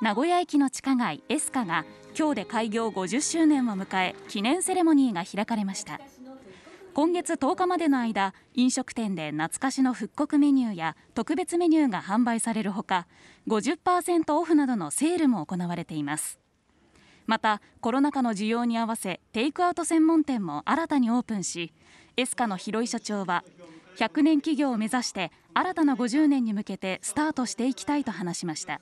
名古屋駅の地下街エスカが今日で開業50周年を迎え記念セレモニーが開かれました今月10日までの間飲食店で懐かしの復刻メニューや特別メニューが販売されるほか50%オフなどのセールも行われていますまたコロナ禍の需要に合わせテイクアウト専門店も新たにオープンしエスカの広井社長は100年企業を目指して新たな50年に向けてスタートしていきたいと話しました。